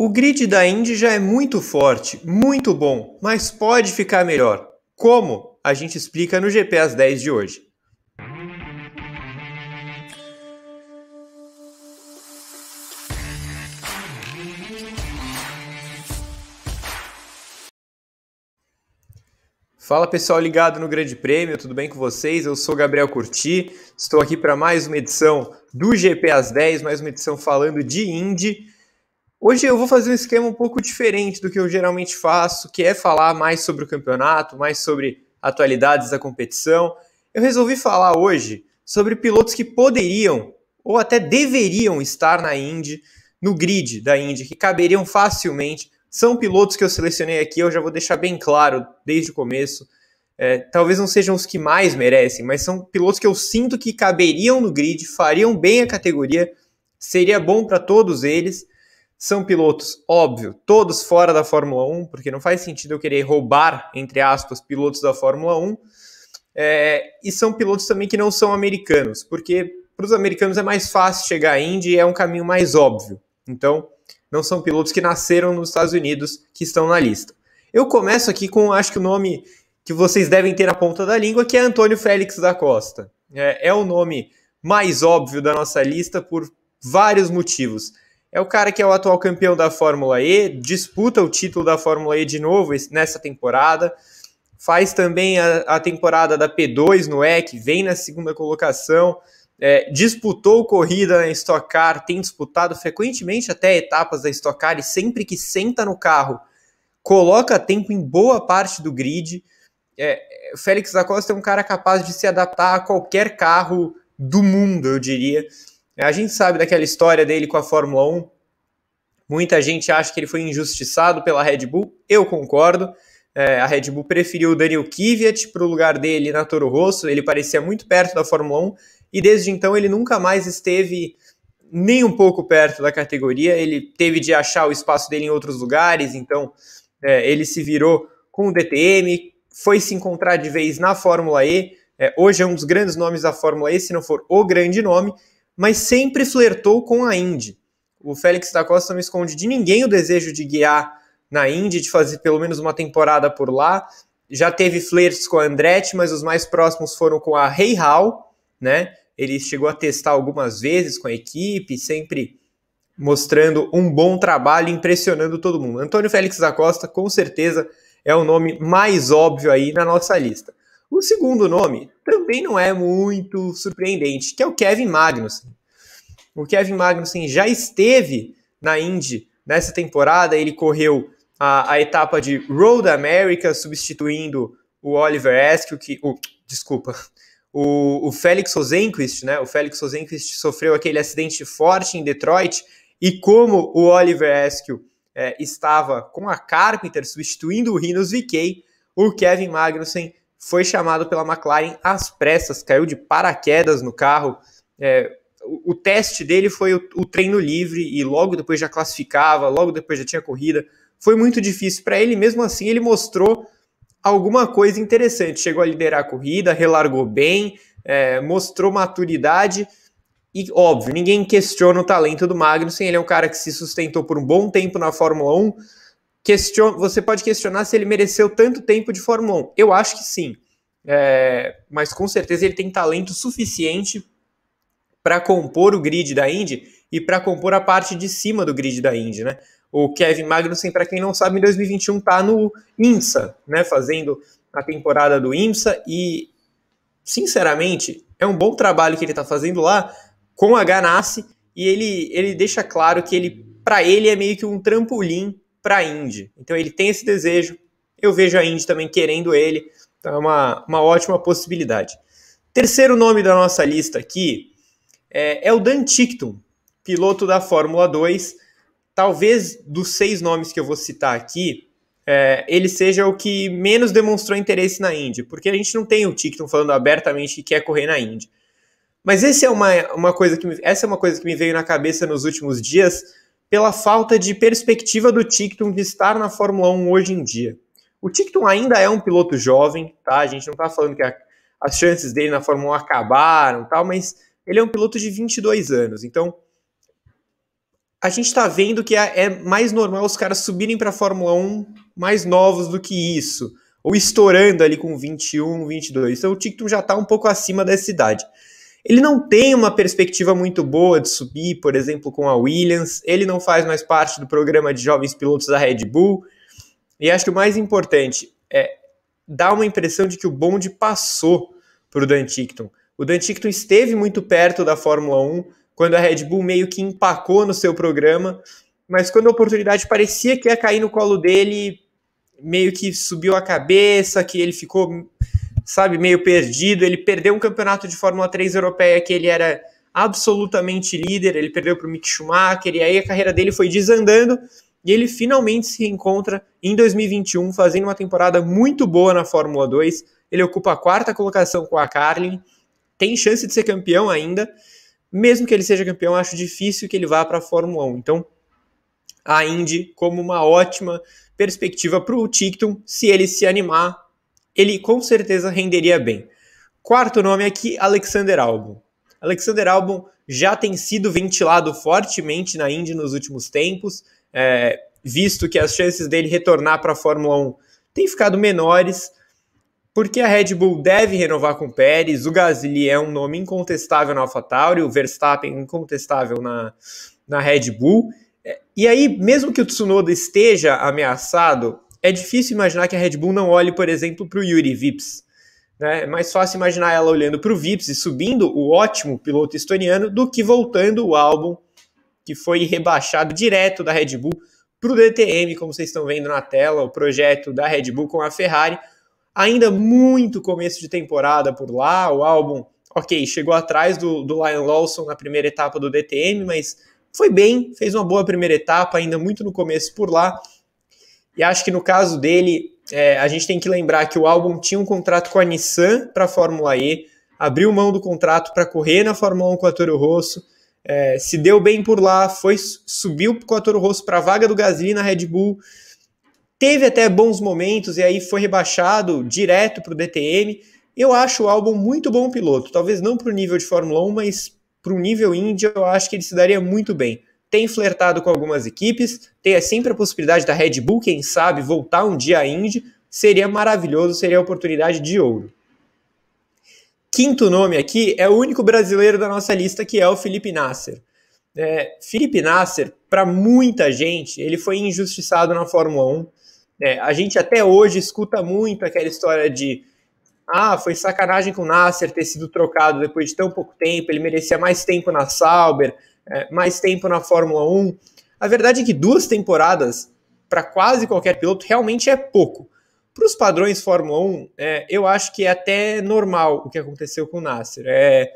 O grid da Indy já é muito forte, muito bom, mas pode ficar melhor. Como? A gente explica no GPS 10 de hoje. Fala pessoal ligado no Grande Prêmio, tudo bem com vocês? Eu sou Gabriel Curti, estou aqui para mais uma edição do GP às 10, mais uma edição falando de Indy. Hoje eu vou fazer um esquema um pouco diferente do que eu geralmente faço, que é falar mais sobre o campeonato, mais sobre atualidades da competição. Eu resolvi falar hoje sobre pilotos que poderiam ou até deveriam estar na Indy, no grid da Indy, que caberiam facilmente. São pilotos que eu selecionei aqui, eu já vou deixar bem claro desde o começo. É, talvez não sejam os que mais merecem, mas são pilotos que eu sinto que caberiam no grid, fariam bem a categoria, seria bom para todos eles são pilotos, óbvio, todos fora da Fórmula 1, porque não faz sentido eu querer roubar, entre aspas, pilotos da Fórmula 1. É, e são pilotos também que não são americanos, porque para os americanos é mais fácil chegar à Indy e é um caminho mais óbvio. Então, não são pilotos que nasceram nos Estados Unidos que estão na lista. Eu começo aqui com, acho que o nome que vocês devem ter na ponta da língua, que é Antônio Félix da Costa. É, é o nome mais óbvio da nossa lista por vários motivos. É o cara que é o atual campeão da Fórmula E, disputa o título da Fórmula E de novo nessa temporada, faz também a, a temporada da P2 no EC, vem na segunda colocação, é, disputou corrida na Stock Car, tem disputado frequentemente até etapas da Stock Car e sempre que senta no carro, coloca tempo em boa parte do grid. É, Félix da Costa é um cara capaz de se adaptar a qualquer carro do mundo, eu diria. É, a gente sabe daquela história dele com a Fórmula 1. Muita gente acha que ele foi injustiçado pela Red Bull. Eu concordo. É, a Red Bull preferiu o Daniel Kvyat para o lugar dele na Toro Rosso. Ele parecia muito perto da Fórmula 1 e desde então ele nunca mais esteve nem um pouco perto da categoria. Ele teve de achar o espaço dele em outros lugares, então é, ele se virou com o DTM, foi se encontrar de vez na Fórmula E. É, hoje é um dos grandes nomes da Fórmula E, se não for o grande nome, mas sempre flertou com a Indy. O Félix da Costa não esconde de ninguém o desejo de guiar na Indy, de fazer pelo menos uma temporada por lá. Já teve flertes com a Andretti, mas os mais próximos foram com a Rei Hall, né? Ele chegou a testar algumas vezes com a equipe, sempre mostrando um bom trabalho, impressionando todo mundo. Antônio Félix da Costa, com certeza, é o nome mais óbvio aí na nossa lista. O segundo nome também não é muito surpreendente, que é o Kevin Magnussen. O Kevin Magnussen já esteve na Indy nessa temporada, ele correu a, a etapa de Road America, substituindo o Oliver Askew, que. o desculpa. O, o Félix Rosenquist, né? O Félix Rosenquist sofreu aquele acidente forte em Detroit, e como o Oliver Askew é, eh, estava com a Carpenter substituindo o Rinos VK, o Kevin Magnussen foi chamado pela McLaren às pressas, caiu de paraquedas no carro. É, o, o, teste dele foi o, o, treino livre e logo depois já classificava, logo depois já tinha corrida. Foi muito difícil para ele, mesmo assim ele mostrou alguma coisa interessante. Chegou a liderar a corrida, relargou bem, é, mostrou maturidade. E óbvio, ninguém questiona o talento do Magnussen, ele é um cara que se sustentou por um bom tempo na Fórmula 1, question... você pode questionar se ele mereceu tanto tempo de Fórmula 1. Eu acho que sim. É, mas com certeza ele tem talento suficiente para compor o grid da Indy e para compor a parte de cima do grid da Indy, né? O Kevin Magnussen, para quem não sabe, em 2021 está no IMSA, né, fazendo a temporada do IMSA e sinceramente, é um bom trabalho que ele está fazendo lá com a Ganassi e ele ele deixa claro que ele para ele é meio que um trampolim para a Indy. Então ele tem esse desejo, eu vejo a Indy também querendo ele, então é uma, uma ótima possibilidade. Terceiro nome da nossa lista aqui é, é o Dan Ticton, piloto da Fórmula 2. Talvez dos seis nomes que eu vou citar aqui, é, ele seja o que menos demonstrou interesse na Indy, porque a gente não tem o Ticton falando abertamente que quer correr na Indy. Mas esse é uma, uma coisa que me, essa é uma coisa que me veio na cabeça nos últimos dias, pela falta de perspectiva do Tickton de estar na Fórmula 1 hoje em dia. O Tickton ainda é um piloto jovem, tá? A gente não está falando que a, as chances dele na Fórmula 1 acabaram, tal, mas ele é um piloto de 22 anos. Então, a gente está vendo que é, é mais normal os caras subirem para a Fórmula 1 mais novos do que isso, ou estourando ali com 21, 22. Então, o Tickton já está um pouco acima dessa idade. Ele não tem uma perspectiva muito boa de subir, por exemplo, com a Williams. Ele não faz mais parte do programa de jovens pilotos da Red Bull. E acho que o mais importante é dar uma impressão de que o bonde passou para o Dan Tickton. O Dan Tickton esteve muito perto da Fórmula 1 quando a Red Bull meio que empacou no seu programa, mas quando a oportunidade parecia que ia cair no colo dele, meio que subiu a cabeça, que ele ficou sabe, meio perdido. Ele perdeu um campeonato de Fórmula 3 europeia que ele era absolutamente líder, ele perdeu para o Mick Schumacher, e aí a carreira dele foi desandando, e ele finalmente se reencontra em 2021, fazendo uma temporada muito boa na Fórmula 2. Ele ocupa a quarta colocação com a Carlin, tem chance de ser campeão ainda. Mesmo que ele seja campeão, acho difícil que ele vá para a Fórmula 1. Então, a Indy como uma ótima perspectiva para o Ticton, se ele se animar ele com certeza renderia bem. Quarto nome aqui, Alexander Albon. Alexander Albon já tem sido ventilado fortemente na Indy nos últimos tempos, é, visto que as chances dele retornar para a Fórmula 1 têm ficado menores, porque a Red Bull deve renovar com o Pérez, o Gasly é um nome incontestável na AlphaTauri, o Verstappen é incontestável na, na Red Bull, é, e aí, mesmo que o Tsunoda esteja ameaçado, é difícil imaginar que a Red Bull não olhe, por exemplo, para o Yuri Vips. Né? É mais fácil imaginar ela olhando para o Vips e subindo o ótimo piloto estoniano do que voltando o álbum que foi rebaixado direto da Red Bull para o DTM, como vocês estão vendo na tela, o projeto da Red Bull com a Ferrari. Ainda muito começo de temporada por lá, o álbum, ok, chegou atrás do, do Lion Lawson na primeira etapa do DTM, mas foi bem, fez uma boa primeira etapa, ainda muito no começo por lá. E acho que no caso dele, é, a gente tem que lembrar que o álbum tinha um contrato com a Nissan para a Fórmula E, abriu mão do contrato para correr na Fórmula 1 com a Toro Rosso, é, se deu bem por lá, foi subiu com a Toro Rosso para a vaga do Gasly na Red Bull, teve até bons momentos e aí foi rebaixado direto para o DTM. Eu acho o álbum muito bom piloto, talvez não para o nível de Fórmula 1, mas para o nível Indy eu acho que ele se daria muito bem tem flertado com algumas equipes, tem é sempre a possibilidade da Red Bull, quem sabe, voltar um dia à Indy, seria maravilhoso, seria a oportunidade de ouro. Quinto nome aqui é o único brasileiro da nossa lista que é o Felipe Nasser. É, Felipe Nasser, para muita gente, ele foi injustiçado na Fórmula 1. É, a gente até hoje escuta muito aquela história de ah, foi sacanagem com o Nasser ter sido trocado depois de tão pouco tempo, ele merecia mais tempo na Sauber, é, mais tempo na Fórmula 1. A verdade é que duas temporadas para quase qualquer piloto realmente é pouco. Para os padrões Fórmula 1, é, eu acho que é até normal o que aconteceu com o Nasser. É,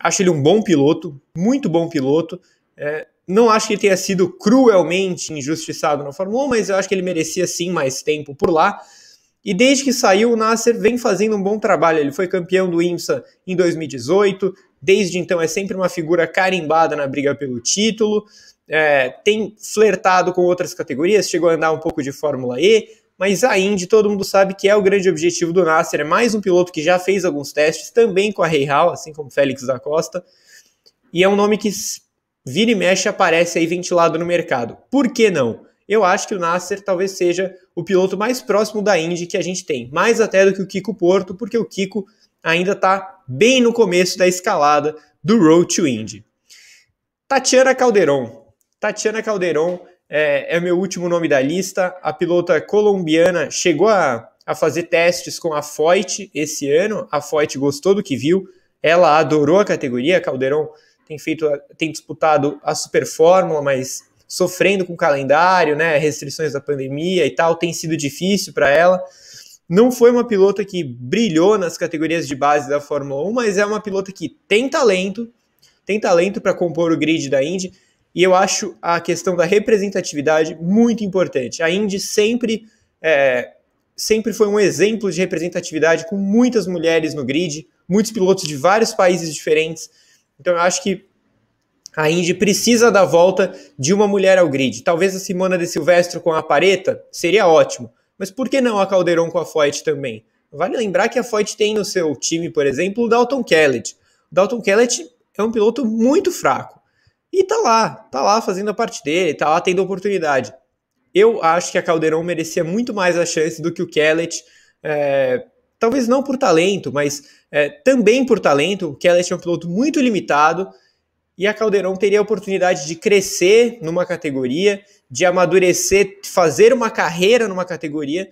acho ele um bom piloto, muito bom piloto. É, não acho que ele tenha sido cruelmente injustiçado na Fórmula 1, mas eu acho que ele merecia sim mais tempo por lá. E desde que saiu, o Nasser vem fazendo um bom trabalho. Ele foi campeão do IMSA em 2018, desde então é sempre uma figura carimbada na briga pelo título, é, tem flertado com outras categorias, chegou a andar um pouco de Fórmula E, mas a Indy todo mundo sabe que é o grande objetivo do Nasser, é mais um piloto que já fez alguns testes, também com a Reihal, assim como Félix da Costa, e é um nome que vira e mexe aparece aí ventilado no mercado. Por que não? Eu acho que o Nasser talvez seja o piloto mais próximo da Indy que a gente tem, mais até do que o Kiko Porto, porque o Kiko ainda está bem no começo da escalada do Road to Indy. Tatiana Calderon. Tatiana Calderon é, é meu último nome da lista. A pilota colombiana chegou a, a fazer testes com a Foyt esse ano. A Foyt gostou do que viu. Ela adorou a categoria. Calderon tem feito, tem disputado a Super Fórmula, mas sofrendo com o calendário, né, restrições da pandemia e tal, tem sido difícil para ela. Não foi uma pilota que brilhou nas categorias de base da Fórmula 1, mas é uma pilota que tem talento, tem talento para compor o grid da Indy, e eu acho a questão da representatividade muito importante. A Indy sempre, é, sempre foi um exemplo de representatividade com muitas mulheres no grid, muitos pilotos de vários países diferentes. Então eu acho que a Indy precisa da volta de uma mulher ao grid. Talvez a Simona de Silvestro com a Pareta seria ótimo, mas por que não a Calderon com a Foyt também? Vale lembrar que a Foyt tem no seu time, por exemplo, o Dalton Kellett. O Dalton Kellett é um piloto muito fraco. E tá lá, tá lá fazendo a parte dele, tá lá tendo oportunidade. Eu acho que a Calderon merecia muito mais a chance do que o Kellett. É, talvez não por talento, mas é, também por talento. O Kellett é um piloto muito limitado, e a Caldeirão teria a oportunidade de crescer numa categoria, de amadurecer, fazer uma carreira numa categoria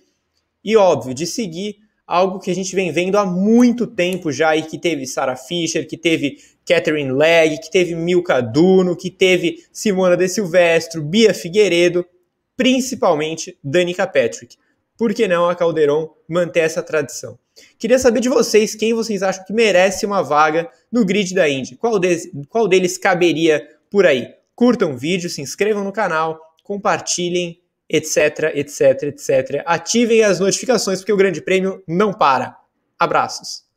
e, óbvio, de seguir algo que a gente vem vendo há muito tempo já e que teve Sarah Fischer, que teve Catherine Legg, que teve Milka Duno, que teve Simona De Silvestro, Bia Figueiredo, principalmente Danica Patrick por que não a Caldeirão manter essa tradição? Queria saber de vocês quem vocês acham que merece uma vaga no grid da Indy. Qual, de, qual deles caberia por aí? Curtam o vídeo, se inscrevam no canal, compartilhem, etc, etc, etc. Ativem as notificações porque o Grande Prêmio não para. Abraços.